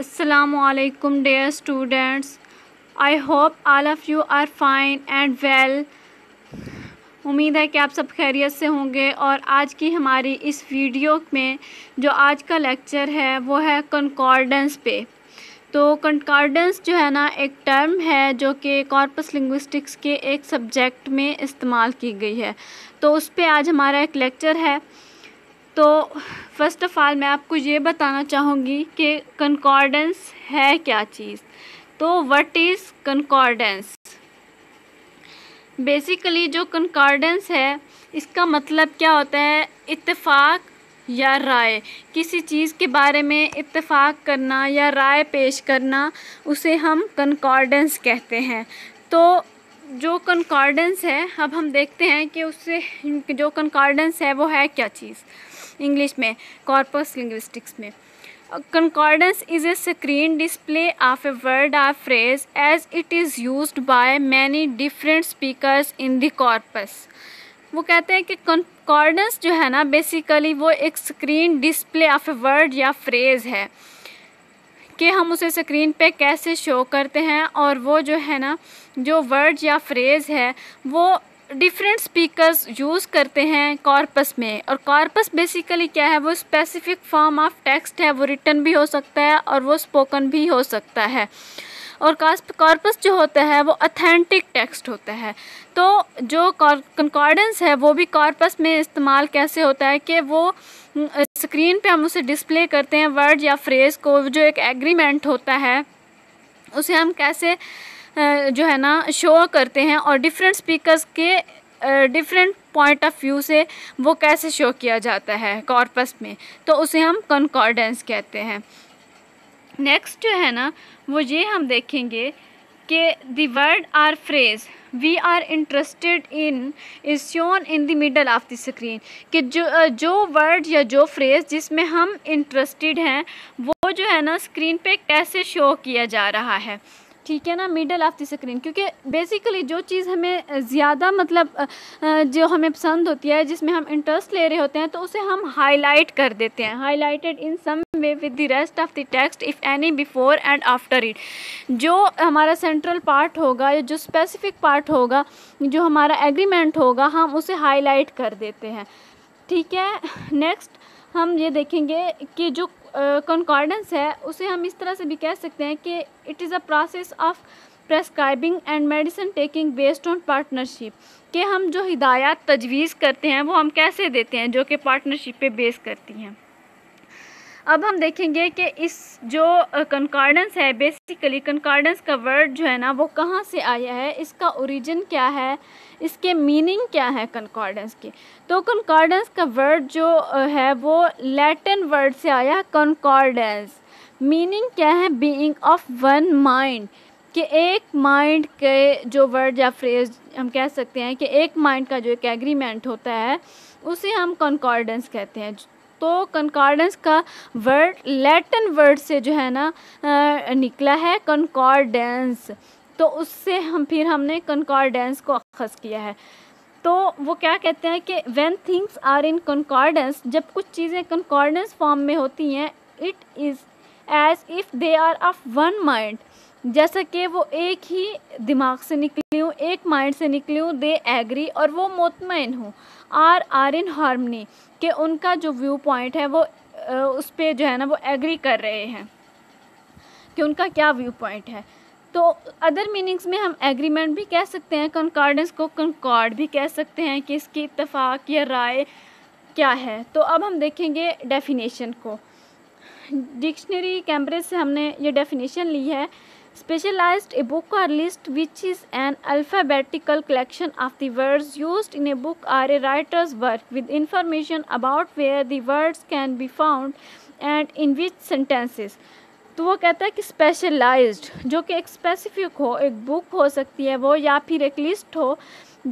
असलकम dear students I hope all of you are fine and well उम्मीद है कि आप सब खैरियत से होंगे और आज की हमारी इस वीडियो में जो आज का लेक्चर है वो है कंकॉर्डेंस पे तो कंकॉर्डेंस जो है ना एक टर्म है जो कि कॉर्पस लिंग्विस्टिक्स के एक सब्जेक्ट में इस्तेमाल की गई है तो उस पर आज हमारा एक लेक्चर है तो फ़र्स्ट ऑफ़ आल मैं आपको ये बताना चाहूँगी कि कंकॉर्डेंस है क्या चीज़ तो व्हाट इज़ कंकॉर्डेंस बेसिकली जो कंकॉर्डेंस है इसका मतलब क्या होता है इत्तेफाक या राय किसी चीज़ के बारे में इत्तेफाक करना या राय पेश करना उसे हम कंकॉर्डेंस कहते हैं तो जो कंकॉर्डेंस है अब हम देखते हैं कि उससे जो कंकॉर्डेंस है वो है क्या चीज़ इंग्लिश में कॉर्पस लिंग्विस्टिक्स में concordance is a screen display of a word or phrase as it is use by many different speaker in corpus वो कहते हैं कि कॉर्डेंस जो है ना बेसिकली वो एक screen display of a word या फ्रेज है कि हम उसे स्क्रीन पे कैसे शो करते हैं और वो जो है ना जो वर्ड या फ्रेज़ है वो डिफरेंट स्पीकर्स यूज़ करते हैं कॉर्पस में और कॉर्पस बेसिकली क्या है वो स्पेसिफिक फॉर्म ऑफ टेक्स्ट है वो रिटर्न भी हो सकता है और वो स्पोकन भी हो सकता है और कॉर्पस जो होता है वो अथेंटिक टेक्स्ट होता है तो जो कंकॉर्डेंस है वो भी कॉर्पस में इस्तेमाल कैसे होता है कि वो स्क्रीन पे हम उसे डिस्प्ले करते हैं वर्ड या फ्रेज़ को जो एक एग्रीमेंट होता है उसे हम कैसे जो है ना शो करते हैं और डिफरेंट स्पीकर्स के डिफरेंट पॉइंट ऑफ व्यू से वो कैसे शो किया जाता है कॉर्पस में तो उसे हम कॉन्कॉर्डेंस कहते हैं नेक्स्ट जो है ना वो ये हम देखेंगे कि the word or phrase we are interested in is shown in the middle of the screen कि जो जो वर्ड या जो फ्रेज़ जिसमें हम इंटरेस्टेड हैं वो जो है ना स्क्रीन पे कैसे शो किया जा रहा है ठीक है ना मिडल ऑफ़ द स्क्रीन क्योंकि बेसिकली जो चीज़ हमें ज़्यादा मतलब जो हमें पसंद होती है जिसमें हम इंटरेस्ट ले रहे होते हैं तो उसे हम हाईलाइट कर देते हैं highlighted in some way with the rest of the text if any before and after it जो हमारा सेंट्रल पार्ट होगा या जो स्पेसिफिक पार्ट होगा जो हमारा एग्रीमेंट होगा हम उसे हाईलाइट कर देते हैं ठीक है नेक्स्ट हम ये देखेंगे कि जो कॉन्कॉर्डेंस है उसे हम इस तरह से भी कह सकते हैं कि it is a process of prescribing and medicine taking based on partnership कि हम जो हिदायत तजवीज़ करते हैं वो हम कैसे देते हैं जो कि पार्टनरशिप पे बेस करती हैं अब हम देखेंगे कि इस जो कंकार्डेंस है बेसिकली कंकार्डेंस का वर्ड जो है ना वो कहाँ से आया है इसका ओरिजिन क्या है इसके मीनिंग क्या है कंकॉर्डेंस की तो कंकॉर्डेंस का वर्ड जो है वो लैटिन वर्ड से आया कनकॉर्डेंस मीनिंग क्या है बीइंग ऑफ वन माइंड कि एक माइंड के जो वर्ड या फ्रेज हम कह सकते हैं कि एक माइंड का जो एक एग्रीमेंट होता है उसे हम कनकॉर्डेंस कहते हैं तो कनकॉर्डेंस का वर्ड लैटिन वर्ड से जो है ना निकला है कनकॉर्डेंस तो उससे हम फिर हमने कनकॉर्डेंस को खस किया है तो वो क्या कहते हैं कि when things are in concordance जब कुछ चीज़ें कंकॉर्डेंस फॉर्म में होती हैं it is as if they are of one mind जैसा कि वो एक ही दिमाग से निकली हूँ एक माइंड से निकली हूँ दे एग्री और वो मुतमिन हूँ आर आर इन हारमनी कि उनका जो व्यू पॉइंट है वो उस पर जो है ना वो एग्री कर रहे हैं कि उनका क्या व्यू पॉइंट है तो अदर मीनिंग्स में हम एग्रीमेंट भी कह सकते हैं कंकार्डेंस को कंकॉर्ड भी कह सकते हैं कि इसकी इतफाक़ या राय क्या है तो अब हम देखेंगे डेफिनेशन को डिक्शनरी कैम्ब्रिज से हमने ये डेफिनेशन ली है specialized a book or list which is an alphabetical collection of the words use in a book or a writer's work with information about where words can be found and in which sentences तो वो कहता है कि specialised जो कि एक specific हो एक बुक हो सकती है वो या फिर एक लिस्ट हो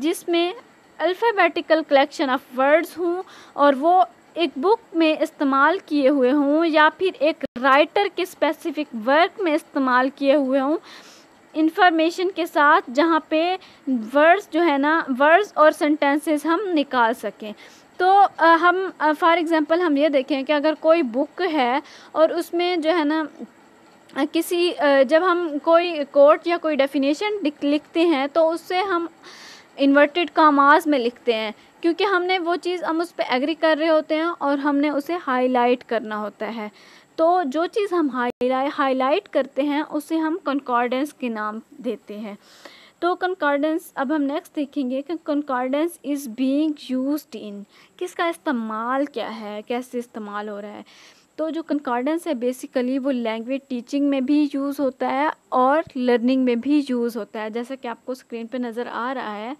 जिसमें अल्फ़ाबेटिकल कलेक्शन ऑफ वर्ड्स हों और वो एक बुक में इस्तेमाल किए हुए हों या फिर एक राइटर के स्पेसिफिक वर्क में इस्तेमाल किए हुए हों इंफॉर्मेशन के साथ जहाँ पे वर्ड्स जो है ना वर्ड्स और सेंटेंसेस हम निकाल सकें तो हम फॉर एग्ज़ाम्पल हम ये देखें कि अगर कोई बुक है और उसमें जो है ना किसी जब हम कोई कोर्ट या कोई डेफिनेशन लिखते हैं तो उससे हम इन्वर्टेड कामाज में लिखते हैं क्योंकि हमने वो चीज़ हम उस पर एग्री कर रहे होते हैं और हमने उसे हाईलाइट करना होता है तो जो चीज़ हम हाई हाईलाइट करते हैं उसे हम कंकॉर्डेंस के नाम देते हैं तो कंकॉर्डेंस अब हम नेक्स्ट देखेंगे कि concordance is being used in किसका इस्तेमाल क्या है कैसे इस्तेमाल हो रहा है तो जो कंकॉर्डेंस है बेसिकली वो लैंग्वेज टीचिंग में भी यूज़ होता है और लर्निंग में भी यूज़ होता है जैसा कि आपको स्क्रीन पर नज़र आ रहा है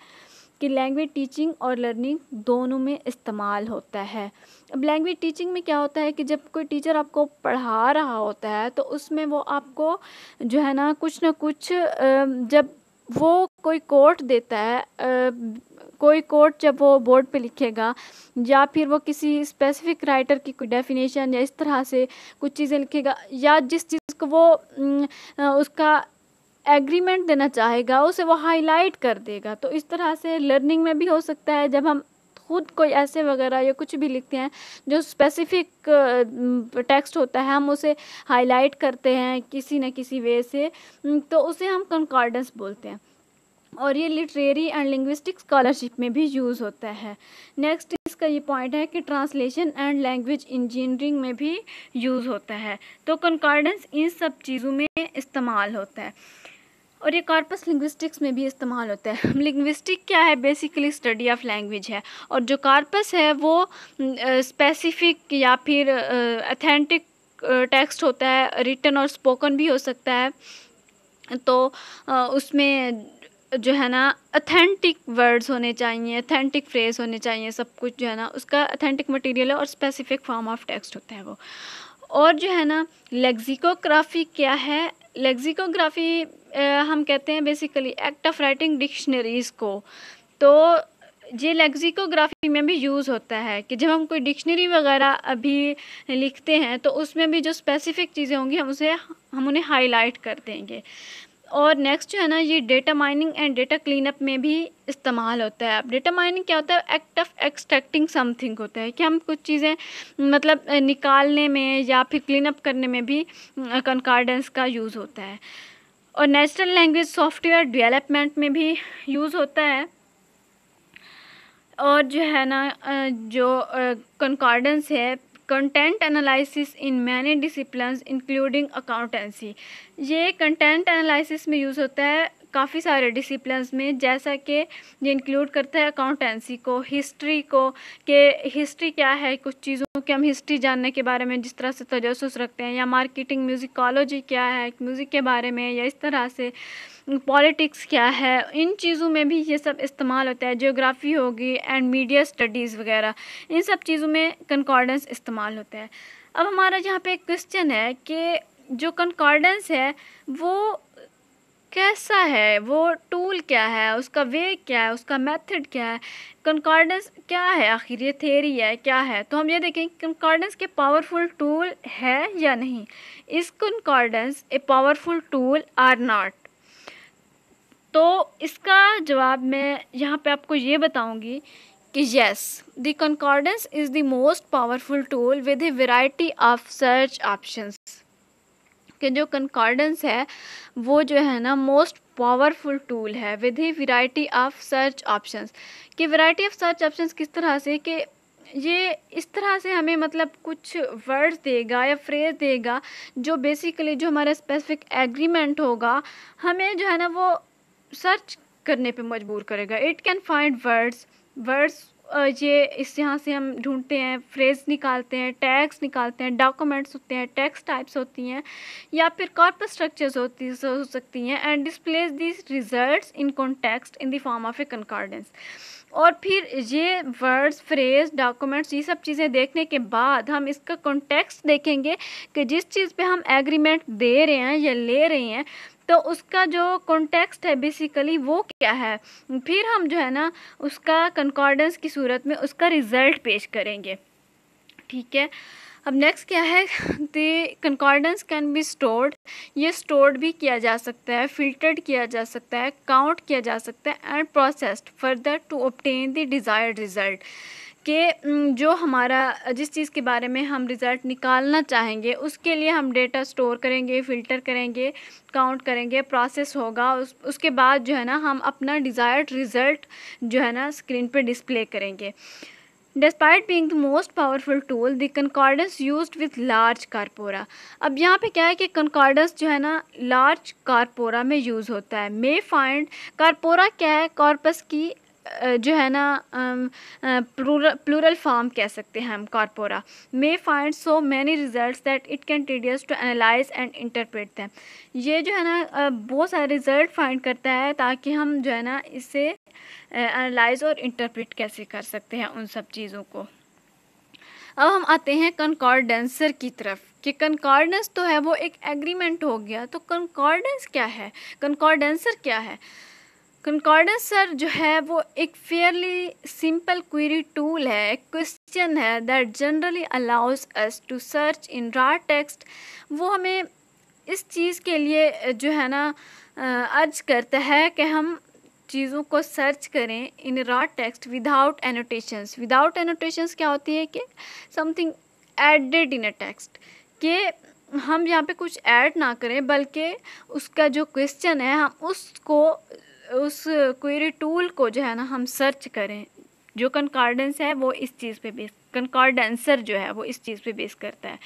कि लैंग्वेज टीचिंग और लर्निंग दोनों में इस्तेमाल होता है अब लैंग्वेज टीचिंग में क्या होता है कि जब कोई टीचर आपको पढ़ा रहा होता है तो उसमें वो आपको जो है ना कुछ ना कुछ जब वो कोई कोर्ट देता है कोई कोर्ट जब वो बोर्ड पे लिखेगा या फिर वो किसी स्पेसिफिक राइटर की कोई डेफिनेशन या इस तरह से कुछ चीज़ें लिखेगा या जिस चीज़ को वो उसका एग्रीमेंट देना चाहेगा उसे वो हाईलाइट कर देगा तो इस तरह से लर्निंग में भी हो सकता है जब हम खुद कोई ऐसे वगैरह या कुछ भी लिखते हैं जो स्पेसिफिक टेक्स्ट होता है हम उसे हाईलाइट करते हैं किसी न किसी वे से तो उसे हम कंकॉर्डेंस बोलते हैं और ये लिटरेरी एंड लिंग्विस्टिक स्कॉलरशिप में भी यूज़ होता है नेक्स्ट इसका ये पॉइंट है कि ट्रांसलेशन एंड लैंग्वेज इंजीनियरिंग में भी यूज़ होता है तो कंकॉर्डेंस इन सब चीज़ों में इस्तेमाल होता है और ये कॉर्पस लिंग्विस्टिक्स में भी इस्तेमाल होता है लिंग्विस्टिक क्या है बेसिकली स्टडी ऑफ लैंग्वेज है और जो कॉर्पस है वो स्पेसिफिक या फिर अथेंटिक टेक्स्ट होता है रिटन और स्पोकन भी हो सकता है तो उसमें जो है ना अथेंटिक वर्ड्स होने चाहिए अथेंटिक फ्रेज होने चाहिए सब कुछ जो है ना उसका अथेंटिक मटेरियल है और स्पेसिफिक फॉर्म ऑफ टेक्स्ट होता है वो और जो है ना लेग्जिकोग्राफी क्या है लेक्सिकोग्राफी हम कहते हैं basically act of writing dictionaries को तो ये लेक्सिकोग्राफी में भी यूज़ होता है कि जब हम कोई डिक्शनरी वगैरह अभी लिखते हैं तो उसमें भी जो स्पेसिफ़िक चीज़ें होंगी हम उसे हम उन्हें हाईलाइट कर देंगे और नेक्स्ट जो है ना ये data mining and data cleanup में भी इस्तेमाल होता है अब डेटा माइनिंग क्या होता है एक्ट ऑफ एक्सट्रैक्टिंग समथिंग होता है कि हम कुछ चीज़ें मतलब निकालने में या फिर क्लीनअप करने में भी कंकार्डेंस का यूज़ होता है और नेचुरल लैंग्वेज सॉफ्टवेयर डेवलपमेंट में भी यूज़ होता है और जो है ना जो कनकार्डेंस है content analysis in many discipline including accountancy ये कंटेंट एनालिसिस में यूज़ होता है काफ़ी सारे डिसिप्लिन में जैसा कि ये इंक्लूड करता है अकाउंटेंसी को हिस्ट्री को कि हिस्ट्री क्या है कुछ चीज़ों कि हम हिस्ट्री जानने के बारे में जिस तरह से तजसस रखते हैं या मार्केटिंग म्यूज़िकॉलोजी क्या है म्यूज़िक के बारे में या इस तरह से पॉलिटिक्स क्या है इन चीज़ों में भी ये सब इस्तेमाल होता है जियोग्राफी होगी एंड मीडिया स्टडीज़ वगैरह इन सब चीज़ों में कंकॉर्डेंस इस्तेमाल होता है अब हमारा यहाँ पे क्वेश्चन है कि जो कनकॉर्डेंस है वो कैसा है वो टूल क्या है उसका वे क्या है उसका मेथड क्या है कंकॉर्डेंस क्या है आखिर ये थेरी है क्या है तो हम ये देखें कंकॉर्डेंस के पावरफुल टूल है या नहीं is concordance a powerful tool or not तो इसका जवाब मैं यहाँ पे आपको ये बताऊँगी कि yes the concordance is the most powerful tool with a variety of search options उसके जो कंकॉर्डेंस है वो जो है ना मोस्ट पावरफुल टूल है with the variety of search options कि वैरायटी ऑफ सर्च ऑप्शंस किस तरह से कि ये इस तरह से हमें मतलब कुछ वर्ड्स देगा या फ्रेज देगा जो बेसिकली जो हमारा स्पेसिफिक एग्रीमेंट होगा हमें जो है ना वो सर्च करने पे मजबूर करेगा it can find words words ये इस यहाँ से हम ढूंढते हैं फ्रेज निकालते हैं टैक्स निकालते हैं डॉक्यूमेंट्स होते हैं टैक्स टाइप्स होती हैं या फिर कॉर्पस स्ट्रक्चर्स होती हो सकती हैं and displays this result in context in the form of a concordance और फिर ये वर्ड्स फ्रेज डॉक्यूमेंट्स ये सब चीज़ें देखने के बाद हम इसका कॉन्टेक्स्ट देखेंगे कि जिस चीज़ पे हम एग्रीमेंट दे रहे हैं या ले रहे हैं तो उसका जो कॉन्टेक्स्ट है बेसिकली वो क्या है फिर हम जो है ना उसका कंकॉर्डेंस की सूरत में उसका रिज़ल्ट पेश करेंगे ठीक है अब नेक्स्ट क्या है the concordance can be stored ये स्टोर्ड भी किया जा सकता है फिल्टर्ड किया जा सकता है काउंट किया जा सकता है and processed further to obtain the desired result कि जो हमारा जिस चीज़ के बारे में हम रिज़ल्ट निकालना चाहेंगे उसके लिए हम डेटा स्टोर करेंगे फ़िल्टर करेंगे काउंट करेंगे प्रोसेस होगा उस उसके बाद जो है ना हम अपना डिज़ायर्ड रिज़ल्ट जो है ना स्क्रीन पर डिस्प्ले करेंगे despite being the most powerful tool the concordance use with large corpora अब यहाँ पे क्या है कि कनकॉर्डेंस जो है ना लार्ज कारपोरा में यूज़ होता है मे फाइंड कारपोरा क्या है कॉर्पस की जो है ना प्लूरल फॉर्म कह सकते हैं हम corpora may find so many result that it can tedious to analyse and interpret them ये जो है ना बहुत सारे रिज़ल्ट फाइंड करता है ताकि हम जो है ना इसे एनालाइज और इंटरप्रेट कैसे कर सकते हैं उन सब चीज़ों को अब हम आते हैं कनकॉर्डेंसर की तरफ कि कनकॉर्डेंस तो है वो एक एग्रीमेंट हो गया तो कनकॉर्डेंस क्या है कनकॉर्डेंसर क्या है कंकॉर्डेंस सर जो है वो एक फेयरली सिंपल क्वेरी टूल है क्वेश्चन है that generally allows us to search in raw text वो हमें इस चीज़ के लिए जो है ना अर्ज करता है कि हम चीज़ों को सर्च करें in raw text without annotations without annotations क्या होती है कि something added in a text के हम यहाँ पे कुछ ऐड ना करें बल्कि उसका जो क्वेश्चन है हम उसको उस क्वेरी टूल को जो है ना हम सर्च करें जो कंकार्डेंस है वो इस चीज़ पे बेस कंकार्डेंसर जो है वो इस चीज़ पे बेस करता है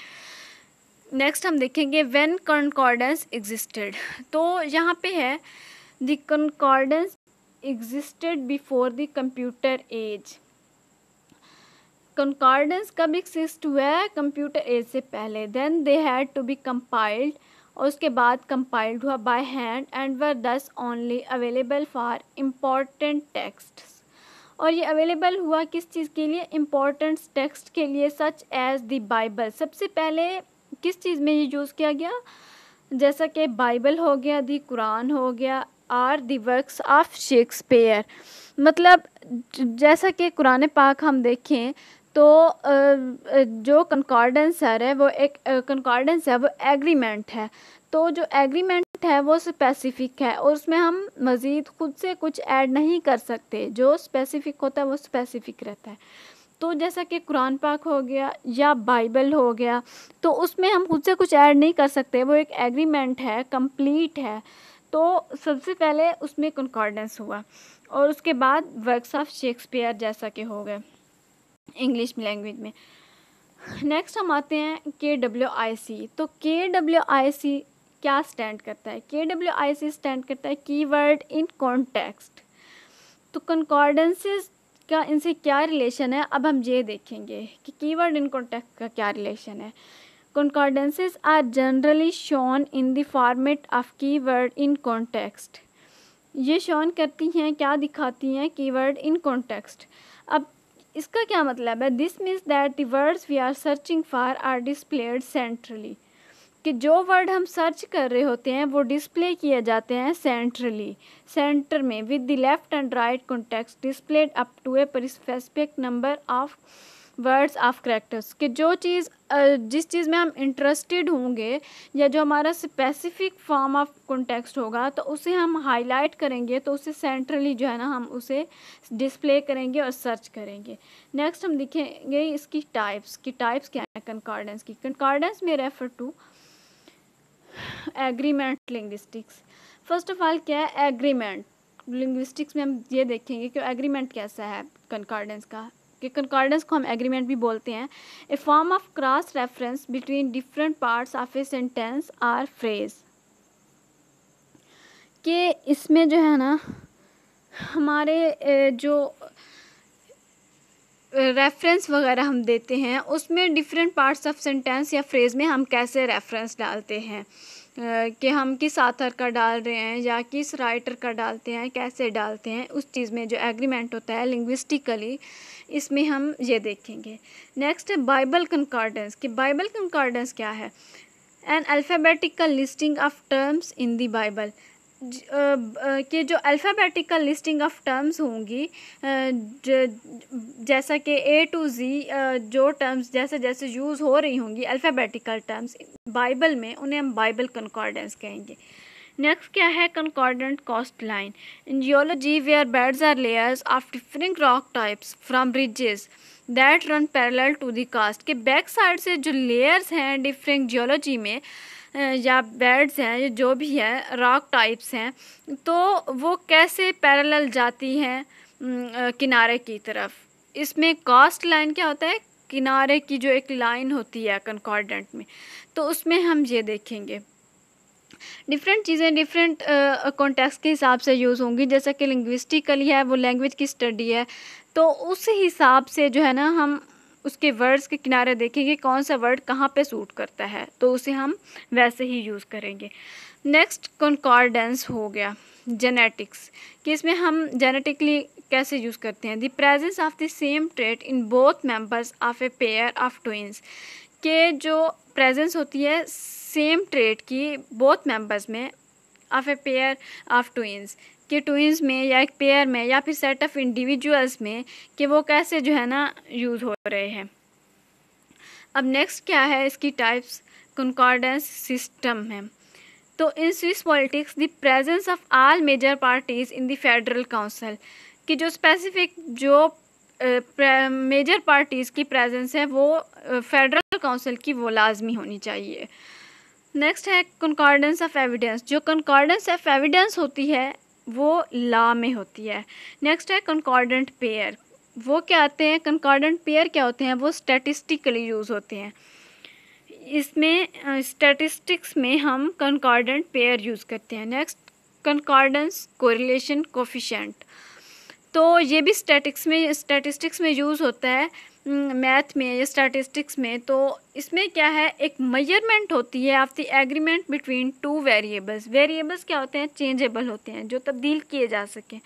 नेक्स्ट हम देखेंगे व्हेन कंकॉर्डेंस एग्जिस्टेड तो यहाँ पे है the concordance existed before the computer age concordance कब एग्जिस्ट हुआ है कंप्यूटर एज से पहले then they had to be compiled और उसके बाद कंपाइल्ड हुआ by hand and were thus only available for important text और ये अवेलेबल हुआ किस चीज़ के लिए इम्पॉर्टेंट टेक्स्ट के लिए सच एज़ दी बाइबल सबसे पहले किस चीज़ में ये यूज़ किया गया जैसा कि बाइबल हो गया दी कुरान हो गया or the works of Shakespeare मतलब जैसा कि कुरान पाक हम देखें तो जो कंकॉर्डेंस है वो एक कंकॉर्डेंस है वो एग्रीमेंट है तो जो एग्रीमेंट है वो स्पेसिफिक है और उसमें हम मज़ीद ख़ुद से कुछ ऐड नहीं कर सकते जो स्पेसिफिक होता है वो स्पेसिफिक रहता है तो जैसा कि कुरान पाक हो गया या बाइबल हो गया तो उसमें हम खुद से कुछ ऐड नहीं कर सकते वो एक एग्रीमेंट है कंप्लीट है तो सबसे पहले उसमें कंकॉर्डेंस हुआ और उसके बाद वर्क्स ऑफ शेक्सपियर जैसा कि हो गए इंग्लिश लैंग्वेज में नेक्स्ट हम आते हैं के डब्ल्यू आई सी तो के डब्ल्यू आई सी क्या स्टैंड करता है के डब्ल्यू आई सी स्टैंड करता है की वर्ड इन कॉन्टेक्स्ट तो कंकॉर्डेंसेज का इनसे क्या रिलेशन है अब हम ये देखेंगे कि कीवर्ड इन कॉन्टेक्स्ट का क्या रिलेशन है concordances are generally shown in the of key word in context ये शॉन करती हैं क्या दिखाती हैं कीवर्ड इन कॉन्टेक्स्ट अब इसका क्या मतलब है this means that the words we are searching for are displayed centrally कि जो वर्ड हम सर्च कर रहे होते हैं वो डिस्प्ले किए जाते हैं सेंट्रली सेंटर में with the left and right context displayed up to a specific number of words of characters कि जो चीज़ जिस चीज़ में हम इंटरेस्टेड होंगे या जो हमारा स्पेसिफिक फॉर्म ऑफ कॉन्टेक्स्ट होगा तो उसे हम हाईलाइट करेंगे तो उसे सेंट्रली जो है ना हम उसे डिस्प्ले करेंगे और सर्च करेंगे नेक्स्ट हम देखेंगे इसकी टाइप्स की टाइप्स क्या है कंकॉर्डेंस की कंकॉर्डेंस में refer to agreement linguistics first of all क्या है एग्रीमेंट लिंग्विस्टिक्स में हम ये देखेंगे कि एग्रीमेंट कैसा है कंकॉर्डेंस का कि कंकॉर्डेंस को हम एग्रीमेंट भी बोलते हैं a form of cross reference between different parts of a sentence or phrase के इसमें जो है ना हमारे जो रेफरेंस वगैरह हम देते हैं उसमें डिफरेंट पार्ट्स ऑफ सेंटेंस या फ्रेज़ में हम कैसे रेफरेंस डालते हैं कि हम किस आथर का डाल रहे हैं या किस राइटर का डालते हैं कैसे डालते हैं उस चीज़ में जो एग्रीमेंट होता है लिंग्विस्टिकली इसमें हम ये देखेंगे नेक्स्ट है बाइबल कंकार्डेंस कि बाइबल कंकार्डेंस क्या है an alphabetical listing of terms in the Bible के जो अल्फ़ाबेटिकल लिस्टिंग ऑफ टर्म्स होंगी जैसा कि ए टू जी जो टर्म्स जैसे जैसे यूज़ हो रही होंगी अल्फ़ाबेटिकल टर्म्स बाइबल में उन्हें हम बाइबल कंकॉर्डेंस कहेंगे नेक्स्ट क्या है concordant coast line in geology they are beds or layers of different rock types from bridges that run parallel to the coast के बैक साइड से जो लेयर्स हैं डिफरेंट जियोलॉजी में या बेड्स हैं जो भी है रॉक टाइप्स हैं तो वो कैसे पैरेलल जाती हैं किनारे की तरफ इसमें कास्ट लाइन क्या होता है किनारे की जो एक लाइन होती है कनकॉर्डेंट में तो उसमें हम ये देखेंगे डिफरेंट चीज़ें डिफरेंट कॉन्टेक्स्ट के हिसाब से यूज़ होंगी जैसा कि लिंग्विस्टिकली है वो लैंग्वेज की स्टडी है तो उस हिसाब से जो है ना हम उसके वर्ड्स के किनारे देखेंगे कौन सा वर्ड कहाँ पे सूट करता है तो उसे हम वैसे ही यूज़ करेंगे नेक्स्ट कॉन्कॉर्डेंस हो गया जेनेटिक्स कि इसमें हम जेनेटिकली कैसे यूज़ करते हैं the presence of the same trait in both members of a pair of twins के जो प्रेजेंस होती है सेम ट्रेट की बोथ मेंबर्स में of a pair of twins कि ट्विंस में या एक पेयर में या फिर सेट ऑफ इंडिविजुअल्स में कि वो कैसे जो है ना यूज़ हो रहे हैं अब नेक्स्ट क्या है इसकी टाइप्स कंकॉर्डेंस सिस्टम है तो in Swiss politics the presence of all major parties in the federal council कि जो स्पेसिफिक जो मेजर पार्टीज़ की प्रेजेंस है वो फेडरल काउंसिल की वो लाजमी होनी चाहिए नेक्स्ट है कंकॉर्डेंस ऑफ एविडेंस जो कंकॉर्डेंस ऑफ एविडेंस होती है वो ला में होती है नेक्स्ट है कंकॉर्डेंट पेयर वो क्या आते हैं कंकॉर्डेंट पेयर क्या होते हैं वो स्टैटिस्टिकली यूज़ होते हैं इसमें स्टैटिस्टिक्स में हम कंकॉर्डेंट पेयर यूज़ करते हैं नेक्स्ट कंकॉर्डेंस कोरिलेशन कोफिशेंट तो ये भी स्टैटिक्स में स्टैटिस्टिक्स में यूज़ होता है मैथ हम्म, में या स्टैटिस्टिक्स में तो इसमें क्या है एक मेजरमेंट होती है of the agreement between two variables variables क्या होते हैं चेंजेबल होते हैं जो तब्दील किए जा सकें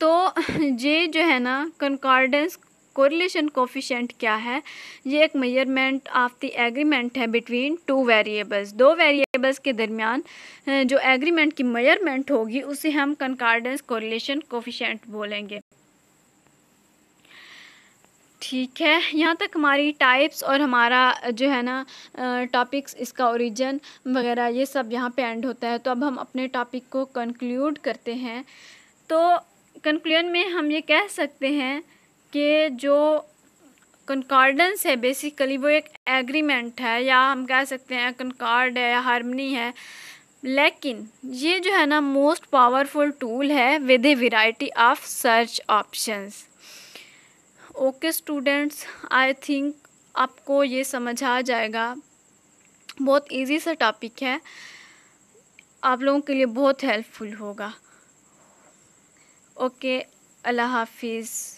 तो ये जो है ना कंकॉर्डेंस कोरिलेशन कोफिशेंट क्या है ये एक मेजरमेंट ऑफ द एग्रीमेंट है बिटवीन टू वेरिएबल्स दो वेरिएबल्स के दरमियान जो एग्रीमेंट की मेजरमेंट होगी उसे हम कंकार्डेंस कोरिलेशन कोफिशेंट बोलेंगे ठीक है यहाँ तक हमारी टाइप्स और हमारा जो है ना टॉपिक्स इसका ओरिजिन वगैरह ये सब यहाँ पे एंड होता है तो अब हम अपने टॉपिक को कंक्लूड करते हैं तो कंक्लूजन में हम ये कह सकते हैं कि जो कंकॉर्डेंस है बेसिकली वो एक एग्रीमेंट है या हम कह सकते हैं कंकॉर्ड है हारमनी है लेकिन ये जो है ना मोस्ट पावरफुल टूल है with a variety of search options okay students I think आपको ये समझ आ जाएगा बहुत इजी सा टॉपिक है आप लोगों के लिए बहुत हेल्पफुल होगा ओके अल्लाह हाफिज़